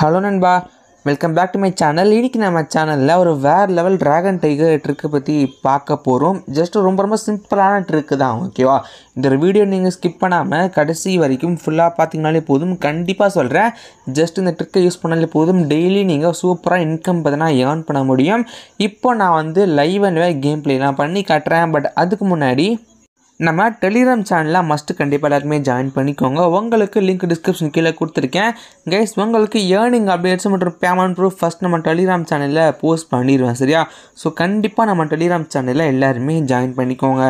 hello நண்பா welcome back to my channel இன்றைக்கி நம்ம சேனலில் ஒரு வேர் லெவல் ட்ராகன் டைகர் ட்ரிக்கை பற்றி பார்க்க போகிறோம் ஜஸ்ட் ரொம்ப ரொம்ப சிம்பிளான ட்ரிக்கு தான் ஓகேவா இந்த வீடியோ நீங்கள் ஸ்கிப் பண்ணாமல் கடைசி வரைக்கும் ஃபுல்லாக பார்த்தீங்கனாலே போதும் கண்டிப்பாக சொல்கிறேன் ஜஸ்ட் இந்த ட்ரிக்கை யூஸ் பண்ணாலே போதும் டெய்லி நீங்கள் சூப்பராக இன்கம் பார்த்தீங்கன்னா ஏர்ன் பண்ண முடியும் இப்போ நான் வந்து லைவ் அண்ட் லைவ் கேம் பிளேலாம் பண்ணி காட்டுறேன் பட் அதுக்கு முன்னாடி நம்ம டெலிகிராம் சேனலாக மஸ்ட்டு கண்டிப்பாக எல்லாருமே ஜாயின் பண்ணிக்கோங்க உங்களுக்கு லிங்க் டிஸ்கிரிப்ஷன் கீழே கொடுத்துருக்கேன் கைஸ் உங்களுக்கு ஏர்னிங் அப்டேட்ஸ் மற்றும் பேமெண்ட் ப்ரூஃப் ஃபஸ்ட் நம்ம டெலிகிராம் சேனலில் போஸ்ட் பண்ணிடுவேன் சரியா ஸோ கண்டிப்பாக நம்ம டெலிகிராம் சேனலில் எல்லாருமே ஜாயின் பண்ணிக்கோங்க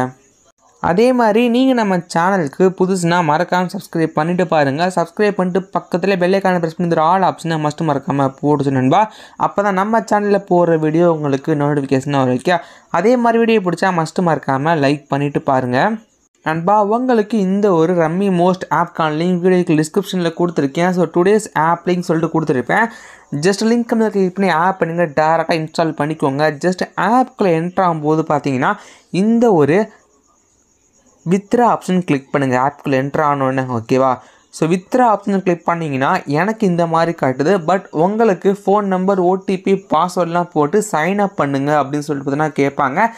அதே மாதிரி நீங்கள் நம்ம சேனலுக்கு புதுசுனா மறக்காமல் சப்ஸ்கிரைப் பண்ணிவிட்டு பாருங்கள் சப்ஸ்கிரைப் பண்ணிட்டு பக்கத்தில் வெள்ளைக்கான ப்ரெஸ் பண்ணி ஆல் ஆப்ஷனை மஸ்ட்டு மறக்காமல் போட்டு நண்பா அப்போ தான் நம்ம சேனலில் போகிற வீடியோ உங்களுக்கு நோட்டிஃபிகேஷனாக வரைக்கும் அதே மாதிரி வீடியோ பிடிச்சா மஸ்ட்டு மறக்காமல் லைக் பண்ணிவிட்டு பாருங்கள் நண்பா உங்களுக்கு இந்த ஒரு ரம்மி மோஸ்ட் ஆப்கான லிங்க் வீடியோக்கு டிஸ்கிரிப்ஷனில் கொடுத்துருக்கேன் ஸோ டுடேஸ் ஆப் லிங்க் சொல்லிட்டு கொடுத்துருப்பேன் ஜஸ்ட் லிங்க் கிளிக் பண்ணி ஆப் பண்ணுங்கள் டேரெக்டாக இன்ஸ்டால் பண்ணிக்கோங்க ஜஸ்ட் ஆப்பில் என்ட்ராகும்போது ஆகும்போது பார்த்தீங்கன்னா இந்த ஒரு வித்ரா ஆப்ஷன் கிளிக் பண்ணுங்கள் ஆப்புக்குள்ள என்ட்ரு ஆனோடனே ஓகேவா ஸோ வித்ரா ஆப்ஷன் கிளிக் பண்ணிங்கன்னா எனக்கு இந்த மாதிரி காட்டுது பட் உங்களுக்கு ஃபோன் நம்பர் ஓடிபி பாஸ்வேர்ட்லாம் போட்டு சைன் அப் பண்ணுங்கள் அப்படின்னு சொல்லிட்டு பார்த்தீங்கன்னா கேட்பாங்க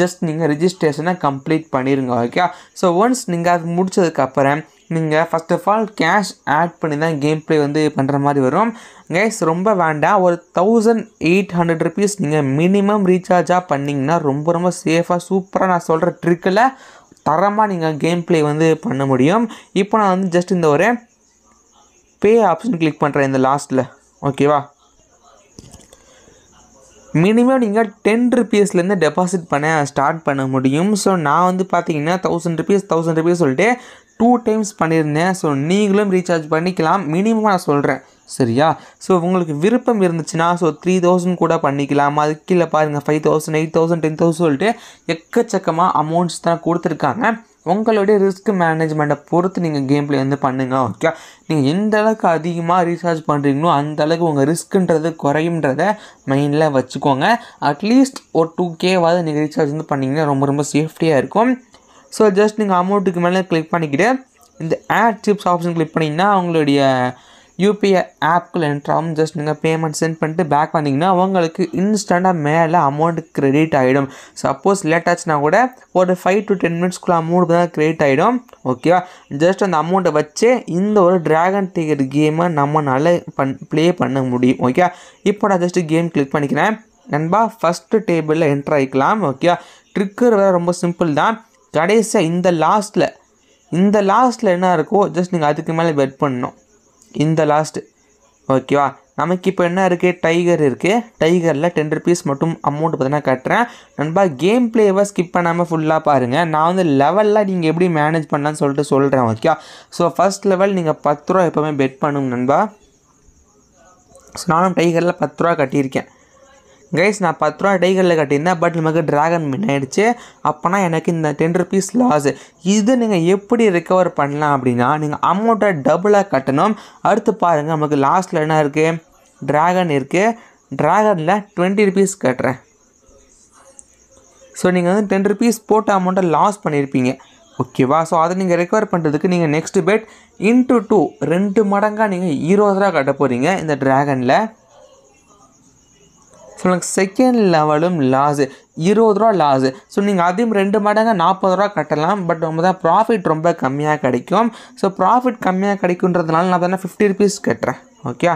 ஜஸ்ட் நீங்கள் ரிஜிஸ்ட்ரேஷனை கம்ப்ளீட் பண்ணிடுங்க ஓகே ஸோ ஒன்ஸ் நீங்கள் அது முடிச்சதுக்கப்புறம் நீங்கள் first of all cash add பண்ணி தான் கேம் ப்ளே வந்து பண்ணுற மாதிரி வரும் கேஸ் ரொம்ப வேண்டாம் ஒரு தௌசண்ட் எயிட் ஹண்ட்ரட் ருபீஸ் நீங்கள் மினிமம் ரீசார்ஜாக பண்ணிங்கன்னா ரொம்ப ரொம்ப சேஃபாக சூப்பராக நான் சொல்கிற ட்ரிக்கில் தரமாக நீங்கள் கேம் பிளே வந்து பண்ண முடியும் இப்போ நான் வந்து ஜஸ்ட் இந்த ஒரு பே ஆப்ஷன் கிளிக் பண்ணுறேன் இந்த லாஸ்ட்டில் ஓகேவா மினிமம் நீங்கள் டென் ருபீஸ்லேருந்து டெபாசிட் பண்ண ஸ்டார்ட் பண்ண முடியும் ஸோ நான் வந்து பார்த்தீங்கன்னா தௌசண்ட் ருபீஸ் தௌசண்ட் ருபீஸ் சொல்லிட்டு டூ டைம்ஸ் பண்ணியிருந்தேன் ஸோ நீங்களும் ரீசார்ஜ் பண்ணிக்கலாம் மினிமமாக நான் சொல்கிறேன் சரியா ஸோ உங்களுக்கு விருப்பம் இருந்துச்சுன்னா ஸோ த்ரீ தௌசண்ட் கூட பண்ணிக்கலாம் அதுக்கு கீழே பாருங்கள் five thousand eight thousand ten thousand சொல்லிட்டு எக்கச்சக்கமாக அமௌண்ட்ஸ் தான் கொடுத்துருக்காங்க உங்களுடைய ரிஸ்க் மேனேஜ்மெண்ட்டை பொறுத்து நீங்கள் கேம் பிளே வந்து பண்ணுங்கள் ஓகே நீங்கள் எந்த அளவுக்கு அதிகமாக ரீசார்ஜ் பண்ணுறீங்களோ அந்த அளவுக்கு உங்கள் ரிஸ்க்குன்றது குறையுன்றத மைண்டில் வச்சுக்கோங்க அட்லீஸ்ட் ஒரு டூ கேவாவது நீங்கள் ரீசார்ஜ் வந்து பண்ணிங்கன்னா ரொம்ப ரொம்ப சேஃப்டியாக இருக்கும் ஸோ ஜஸ்ட் நீங்கள் அமௌண்ட்டுக்கு மேலே கிளிக் பண்ணிக்கிட்டு இந்த ஆட் சிப்ஸ் ஆப்ஷன் கிளிக் பண்ணிங்கன்னா அவங்களுடைய யூபிஐ ஆப்க்குள்ளே என்ட்ராகும் ஜஸ்ட் நீங்கள் பேமெண்ட் சென்ட் பண்ணிட்டு பேக் வந்தீங்கன்னா உங்களுக்கு இன்ஸ்டண்ட்டாக மேலே அமௌண்ட் க்ரெடிட் ஆகிடும் சப்போஸ் லேட் ஆச்சுன்னா கூட ஒரு ஃபைவ் டு டென் மினிட்ஸ்க்குள்ளே அமௌண்ட் தான் க்ரெடிட் ஆகிடும் ஓகேவா ஜஸ்ட் அந்த அமௌண்ட்டை வச்சு இந்த ஒரு ட்ராகன் டிக்கெட் கேமை நம்மளால் பண் ப்ளே பண்ண முடியும் ஓகே இப்போ நான் ஜஸ்ட்டு கேம் கிளிக் பண்ணிக்கிறேன் நண்பா ஃபஸ்ட்டு டேபிளில் என்ட்ரு ஆகிக்கலாம் ஓகே ட்ரிக்கர் வேறு ரொம்ப சிம்பிள் தான் கடைசியாக இந்த லாஸ்ட்டில் இந்த லாஸ்ட்டில் என்ன இருக்கோ ஜஸ்ட் நீங்கள் அதுக்கு மேலே பெட் பண்ணணும் இந்த லாஸ்ட்டு ஓகேவா நமக்கு இப்போ என்ன இருக்குது டைகர் இருக்குது டைகரில் டென் ருபீஸ் மட்டும் அமௌண்ட் பார்த்தீங்கன்னா கட்டுறேன் நண்பா கேம் பிளேவை ஸ்கிப் பண்ணாமல் ஃபுல்லாக பாருங்கள் நான் வந்து லெவலில் நீங்கள் எப்படி மேனேஜ் பண்ணலான்னு சொல்லிட்டு சொல்கிறேன் ஓகே ஸோ ஃபஸ்ட் லெவல் நீங்கள் பத்து ரூபா எப்போவுமே பெட் பண்ணுங்க நண்பா ஸோ நானும் டைகரில் பத்து ரூபா கட்டியிருக்கேன் கைஸ் நான் பத்து ரூபா டைகளில் கட்டியிருந்தேன் பட் நமக்கு ட்ராகன் மின் ஆகிடுச்சு அப்போனா எனக்கு இந்த டென் ருபீஸ் லாஸ் இது நீங்கள் எப்படி ரிக்கவர் பண்ணலாம் அப்படின்னா நீங்கள் அமௌண்ட்டை டபுளாக கட்டணும் அடுத்து பாருங்கள் நமக்கு லாஸ்ட்டில் என்ன இருக்குது ட்ராகன் இருக்குது ட்ராகனில் டுவெண்ட்டி ருபீஸ் கட்டுறேன் ஸோ நீங்கள் வந்து டென் ருபீஸ் போட்ட அமௌண்ட்டை லாஸ் பண்ணியிருப்பீங்க ஓகேவா ஸோ அதை நீங்கள் ரெக்கவர் பண்ணுறதுக்கு நீங்கள் நெக்ஸ்ட் பெட் இன்ட்டு டூ ரெண்டு மடங்காக நீங்கள் ஈரோஸ் ரூபா கட்ட போகிறீங்க இந்த ட்ராகனில் ஸோ செகண்ட் லெவலும் லாஸு இருபது ரூபா லாஸு ஸோ நீங்கள் அதையும் ரெண்டு மடங்கு நாற்பது ரூபா கட்டலாம் பட் நம்ம தான் ப்ராஃபிட் ரொம்ப கம்மியாக கிடைக்கும் ஸோ ப்ராஃபிட் கம்மியாக கிடைக்குன்றதுனால நான் தானே ஃபிஃப்டி ருபீஸ் கட்டுறேன் ஓகே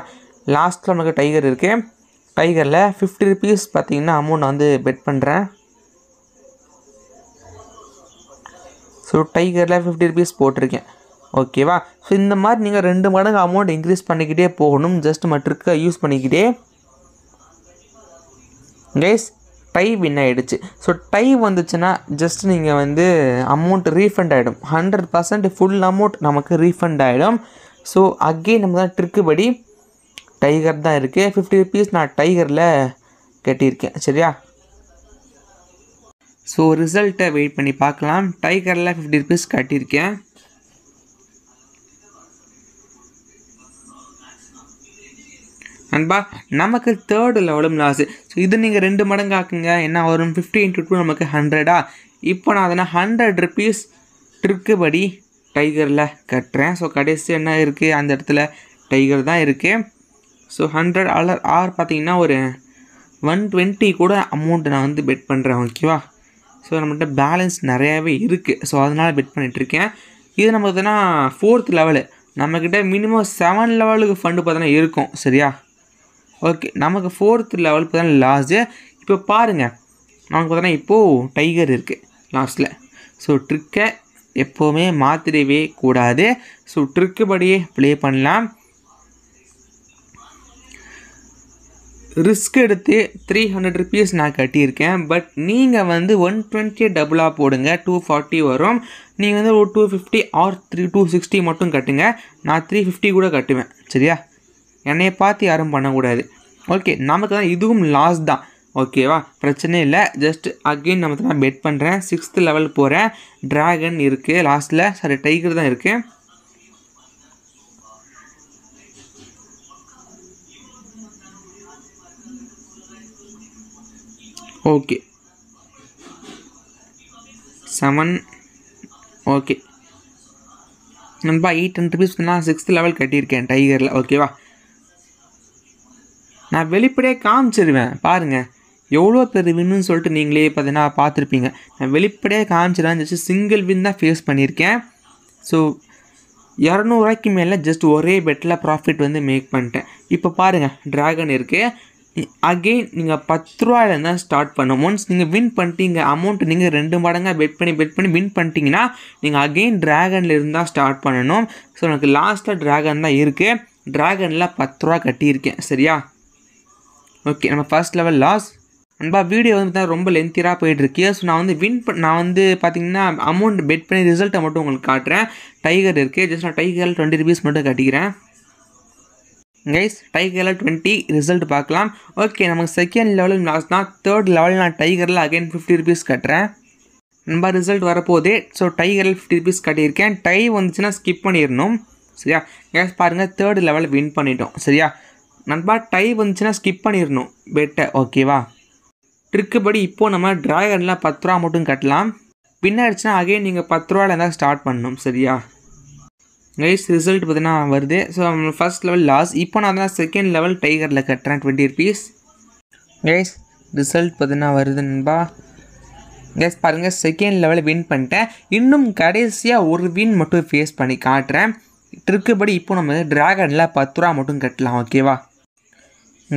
லாஸ்ட்டில் நமக்கு டைகர் இருக்குது டைகரில் ஃபிஃப்டி ருபீஸ் பார்த்தீங்கன்னா அமௌண்ட் வந்து பெட் பண்ணுறேன் ஸோ டைகரில் ஃபிஃப்டி ருபீஸ் போட்டிருக்கேன் ஓகேவா ஸோ இந்த மாதிரி நீங்கள் ரெண்டு மடங்கு அமௌண்ட் இன்க்ரீஸ் பண்ணிக்கிட்டே போகணும் ஜஸ்ட் மட்டிருக்க யூஸ் பண்ணிக்கிட்டே கைஸ் டை வின் ஆகிடுச்சு ஸோ டை வந்துச்சுன்னா ஜஸ்ட் நீங்கள் வந்து அமௌண்ட் ரீஃபண்ட் ஆகிடும் ஹண்ட்ரட் பர்சன்ட் ஃபுல் அமௌண்ட் நமக்கு ரீஃபண்ட் ஆகிடும் ஸோ அகெயின் நம்ம தான் ட்ரிக்கு படி டைகர் தான் இருக்குது ஃபிஃப்டி ருபீஸ் நான் டைகரில் கட்டியிருக்கேன் சரியா ஸோ ரிசல்ட்டை வெயிட் பண்ணி பார்க்கலாம் டைகரில் ஃபிஃப்டி ருபீஸ் கட்டியிருக்கேன் நண்பா நமக்கு தேர்டு லெவலும் லாஸு ஸோ இது நீங்கள் ரெண்டு மடங்கு ஆக்குங்க என்ன வரும் ஃபிஃப்டி இன்ட்டு டூ நமக்கு ஹண்ட்ரடா இப்போ நான் அதனால் ஹண்ட்ரட் ருபீஸ் ட்ரிக்கு படி டைகரில் கட்டுறேன் ஸோ கடைசி என்ன இருக்குது அந்த இடத்துல டைகர் தான் இருக்குது ஸோ ஹண்ட்ரட் ஆலர் ஆர் பார்த்தீங்கன்னா ஒரு ஒன் டுவெண்ட்டி கூட அமௌண்ட் நான் வந்து பெட் பண்ணுறேன் ஓகேவா ஸோ நம்மகிட்ட பேலன்ஸ் நிறையாவே இருக்குது ஸோ அதனால் பெட் பண்ணிகிட்ருக்கேன் இது நம்ம பார்த்தோன்னா ஃபோர்த் லெவலு நம்மக்கிட்ட மினிமம் செவன் லெவலுக்கு ஃபண்டு பார்த்தோன்னா இருக்கும் சரியா ஓகே நமக்கு ஃபோர்த் லெவல் தான் லாஸ்ட்டு இப்போ பாருங்கள் நமக்கு பார்த்தோன்னா இப்போது டைகர் இருக்குது லாஸ்ட்டில் ஸோ ட்ரிக்கை எப்போவுமே மாத்திரவே கூடாது ஸோ ட்ரிக்கு படியே ப்ளே பண்ணலாம் ரிஸ்க் எடுத்து த்ரீ ஹண்ட்ரட் ருபீஸ் நான் கட்டியிருக்கேன் பட் நீங்கள் வந்து ஒன் டுவெண்ட்டி டபுளாக போடுங்க டூ ஃபார்ட்டி வரும் நீங்கள் வந்து ஒரு two fifty or three two sixty மட்டும் கட்டுங்க நான் த்ரீ ஃபிஃப்டி கூட கட்டுவேன் சரியா என்னைய பார்த்து யாரும் பண்ணக்கூடாது ஓகே நமக்கு தான் இதுவும் லாஸ் தான் ஓகேவா பிரச்சனை இல்லை ஜஸ்ட் அகெயின் நமக்கு தான் பெட் பண்ணுறேன் சிக்ஸ்த் லெவல் போகிறேன் ட்ராகன் இருக்குது லாஸ்ட்டில் சாரி டைகர் தான் இருக்குது ஓகே செவன் ஓகே நம்ம எயிட் ஹண்ட்ரட் ருபீஸ் நான் சிக்ஸ்த் லெவல் கட்டியிருக்கேன் டைகரில் ஓகேவா நான் வெளிப்படையாக காமிச்சிருவேன் பாருங்கள் எவ்வளோ பேர் வின்னு சொல்லிட்டு நீங்களே பார்த்தீங்கன்னா பார்த்துருப்பீங்க நான் வெளிப்படையாக காமிச்சிருவேன் ஜஸ்ட் சிங்கிள் வின் தான் ஃபேஸ் பண்ணியிருக்கேன் ஸோ இரநூறுவாய்க்கு மேலே ஜஸ்ட் ஒரே பெட்டில் ப்ராஃபிட் வந்து மேக் பண்ணிட்டேன் இப்போ பாருங்கள் ட்ராகன் இருக்குது அகெயின் நீங்கள் பத்து தான் ஸ்டார்ட் பண்ணும் ஒன்ஸ் நீங்கள் வின் பண்ணிட்டீங்க அமௌண்ட் நீங்கள் ரெண்டு மடங்காக பெட் பண்ணி பெட் பண்ணி வின் பண்ணிட்டீங்கன்னா நீங்கள் அகெயின் ட்ராகனில் இருந்தால் ஸ்டார்ட் பண்ணணும் ஸோ எனக்கு லாஸ்ட்டில் ட்ராகன் தான் இருக்குது ட்ராகனில் பத்து ரூபா கட்டியிருக்கேன் சரியா ஓகே நம்ம ஃபர்ஸ்ட் லெவல் லாஸ் அன்பா வீடியோ வந்து பார்த்தீங்கன்னா ரொம்ப லென்த்தியாக போயிட்டுருக்கு ஸோ நான் வந்து வின் பண் நான் வந்து பார்த்தீங்கன்னா அமௌண்ட் பெட் பண்ணி ரிசல்ட்டை மட்டும் உங்களுக்கு காட்டுறேன் டைகர் இருக்குது ஜஸ்ட் நான் டைகரில் டுவெண்ட்டி ருபீஸ் மட்டும் கட்டிக்கிறேன் கைஸ் டைகரில் டுவெண்ட்டி ரிசல்ட் பார்க்கலாம் ஓகே நமக்கு செகண்ட் லெவலில் லாஸ் தான் தேர்ட் லெவலில் நான் டைகரில் அகைன் ஃபிஃப்டி ருபீஸ் கட்டுறேன் ரொம்ப ரிசல்ட் வரப்போதே ஸோ டைகரில் ஃபிஃப்டி ருபீஸ் கட்டியிருக்கேன் டை வந்துச்சுன்னா ஸ்கிப் பண்ணிடணும் சரியா கேஸ் பாருங்கள் தேர்ட் லெவலில் வின் பண்ணிட்டோம் சரியா நண்பா டை வந்துச்சுன்னா ஸ்கிப் பண்ணிடணும் பெட்டை ஓகேவா ட்ரிக்கு படி இப்போது நம்ம ட்ராகனில் பத்து ரூபா மட்டும் கட்டலாம் பின்னாடிச்சுன்னா ஆகிடுச்சுன்னா அகைன் நீங்கள் பத்து ரூபாவில் இருந்தால் ஸ்டார்ட் பண்ணணும் சரியா நைஸ் ரிசல்ட் பார்த்தீங்கன்னா வருது ஸோ ஃபஸ்ட் லெவல் லாஸ் இப்போ நான் தான் செகண்ட் லெவல் டைகரில் கட்டுறேன் டுவெண்ட்டி ருபீஸ் கைஸ் ரிசல்ட் பார்த்தீங்கன்னா வருது நண்பா கேஸ் பாருங்கள் செகண்ட் லெவல் வின் பண்ணிட்டேன் இன்னும் கடைசியாக ஒரு வின் மட்டும் ஃபேஸ் பண்ணி காட்டுறேன் ட்ரிக்கு படி இப்போ நம்ம ட்ராகனில் பத்து ரூபா மட்டும் கட்டலாம் ஓகேவா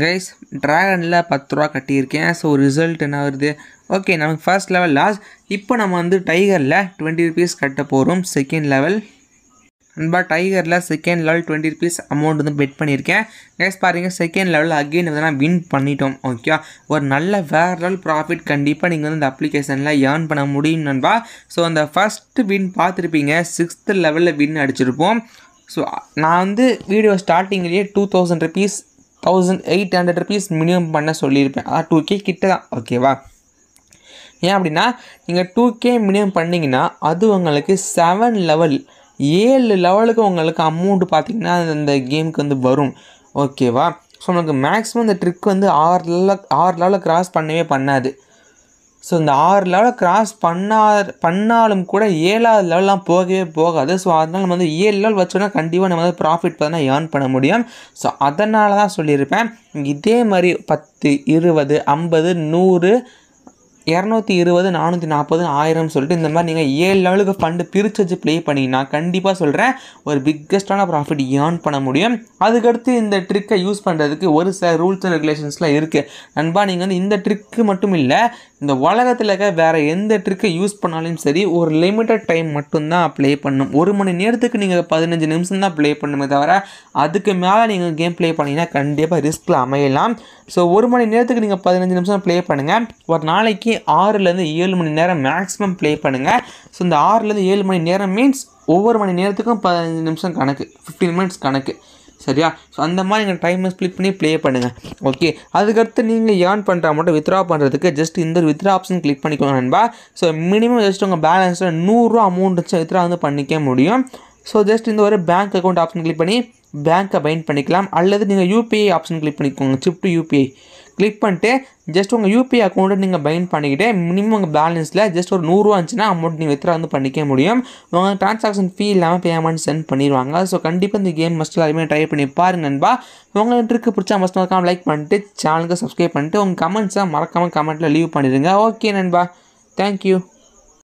கைஸ் ட்ராகனில் பத்து ரூபா கட்டியிருக்கேன் ஸோ ரிசல்ட் என்ன வருது ஓகே நமக்கு ஃபர்ஸ்ட் லெவல் லாஸ்ட் இப்போ நம்ம வந்து டைகரில் டுவெண்ட்டி ருபீஸ் கட்ட போகிறோம் செகண்ட் லெவல் நண்பா டைகரில் second level twenty rupees amount வந்து பெட் பண்ணியிருக்கேன் கைஸ் பாருங்கள் செகண்ட் லெவல் அகெயின் வந்து நான் வின் பண்ணிட்டோம் ஓகே ஒரு நல்ல வேறு லெவல் ப்ராஃபிட் கண்டிப்பாக நீங்கள் வந்து இந்த அப்ளிகேஷனில் ஏர்ன் பண்ண முடியும் நண்பா ஸோ அந்த ஃபஸ்ட்டு வின் பார்த்துருப்பீங்க சிக்ஸ்த்து லெவலில் வின் அடிச்சிருப்போம் ஸோ நான் வந்து வீடியோ ஸ்டார்டிங்லேயே two thousand rupees thousand eight hundred rupees minimum பண்ண சொல்லியிருப்பேன் அதான் டூ கே கிட்ட தான் ஓகேவா ஏன் அப்படின்னா நீங்கள் டூ கே மினிமம் பண்ணிங்கன்னா அது உங்களுக்கு செவன் லெவல் ஏழு லெவலுக்கு உங்களுக்கு அமௌண்ட் பார்த்திங்கன்னா அந்த கேமுக்கு வந்து வரும் ஓகேவா ஸோ உங்களுக்கு மேக்ஸிமம் இந்த ட்ரிக் வந்து ஆறு லெவலில் ஆறு லெவலில் கிராஸ் பண்ணவே பண்ணாது ஸோ இந்த ஆறு லெவலை கிராஸ் பண்ணா பண்ணாலும் கூட ஏழாவது லெவல்லாம் போகவே போகாது ஸோ அதனால் நம்ம வந்து ஏழு லெவல் வச்சோன்னா கண்டிப்பாக நம்ம வந்து ப்ராஃபிட் பார்த்தோம்னா ஏர்ன் பண்ண முடியும் ஸோ அதனால தான் சொல்லியிருப்பேன் இதே மாதிரி பத்து இருபது ஐம்பது நூறு இரநூத்தி இருபது நானூற்றி நாற்பது ஆயிரம் சொல்லிட்டு இந்த மாதிரி நீங்கள் ஏழு லெவலுக்கு ஃபண்டு பிரித்து வச்சு ப்ளே பண்ணிங்கன்னா கண்டிப்பாக சொல்கிறேன் ஒரு பிக்கஸ்டான ப்ராஃபிட் ஏர்ன் பண்ண முடியும் அதுக்கடுத்து இந்த ட்ரிக்கை யூஸ் பண்ணுறதுக்கு ஒரு சில ரூல்ஸ் அண்ட் ரெகுலேஷன்ஸ்லாம் இருக்குது நண்பா நீங்கள் வந்து இந்த ட்ரிக்கு மட்டும் இல்லை இந்த உலகத்தில் இருக்க வேறு எந்த ட்ரிக்கை யூஸ் பண்ணாலும் சரி ஒரு லிமிட்டட் டைம் மட்டும்தான் ப்ளே பண்ணும் ஒரு மணி நேரத்துக்கு நீங்கள் பதினஞ்சு நிமிஷம் தான் ப்ளே பண்ணுமே தவிர அதுக்கு மேலே நீங்கள் கேம் ப்ளே பண்ணிங்கன்னா கண்டிப்பாக ரிஸ்கில் அமையலாம் ஸோ ஒரு மணி நேரத்துக்கு நீங்கள் பதினஞ்சு நிமிஷம் ப்ளே பண்ணுங்கள் ஒரு நாளைக்கு ஆறுலேருந்து ஏழு மணி நேரம் மேக்ஸிமம் ப்ளே பண்ணுங்கள் ஸோ இந்த ஆறுலேருந்து ஏழு மணி நேரம் மீன்ஸ் ஒவ்வொரு மணி நேரத்துக்கும் பதினஞ்சு நிமிஷம் கணக்கு ஃபிஃப்டீன் மினிட்ஸ் கணக்கு சரியா ஸோ அந்த மாதிரி நீங்கள் டைமை ஸ்பிளிட் பண்ணி ப்ளே பண்ணுங்கள் ஓகே அதுக்கடுத்து நீங்கள் ஏர்ன் பண்ணுறா மட்டும் வித்ரா பண்ணுறதுக்கு ஜஸ்ட் இந்த ஒரு வித்ரா ஆப்ஷன் கிளிக் பண்ணிக்கோங்க நண்பா ஸோ மினிமம் ஜஸ்ட் உங்கள் பேலன்ஸில் நூறுரூவா அமௌண்ட் வச்சு வித்ரா வந்து பண்ணிக்க முடியும் ஸோ ஜஸ்ட் இந்த ஒரு பேங்க் அக்கௌண்ட் ஆப்ஷன் கிளிக் பண்ணி பேங்க்கை பைண்ட் பண்ணிக்கலாம் அல்லது நீங்கள் யூபிஐ ஆப்ஷன் கிளிக் பண்ணிக்கோங்க சிஃப்ட் யூபிஐ கிளிக் பண்ணிட்டு ஜஸ்ட் உங்கள் யூபிஐ அக்கௌண்ட்டை நீங்கள் பைன் பண்ணிக்கிட்டு மினிமம் உங்கள் பேலன்ஸில் ஜஸ்ட் ஒரு நூறுரூவா இருந்துச்சுன்னா அமௌண்ட் நீங்கள் வித்ரா வந்து பண்ணிக்க முடியும் உங்கள் டிரான்சாக்ஷன் ஃபீ இல்லாமல் பேமெண்ட் சென்ட் பண்ணிடுவாங்க ஸோ கண்டிப்பாக இந்த கேம் மஸ்ட் எல்லாருமே ட்ரை பண்ணி பாருங்க நண்பா இன்ட்ருக்கு பிடிச்சா மஸ்ட் மறக்காமல் லைக் பண்ணிட்டு சேனலுக்கு சப்ஸ்கிரைப் பண்ணிட்டு உங்கள் கமெண்ட்ஸாக மறக்காமல் கமெண்ட்டில் லீவ் பண்ணிடுங்க ஓகே நண்பா தேங்க்யூ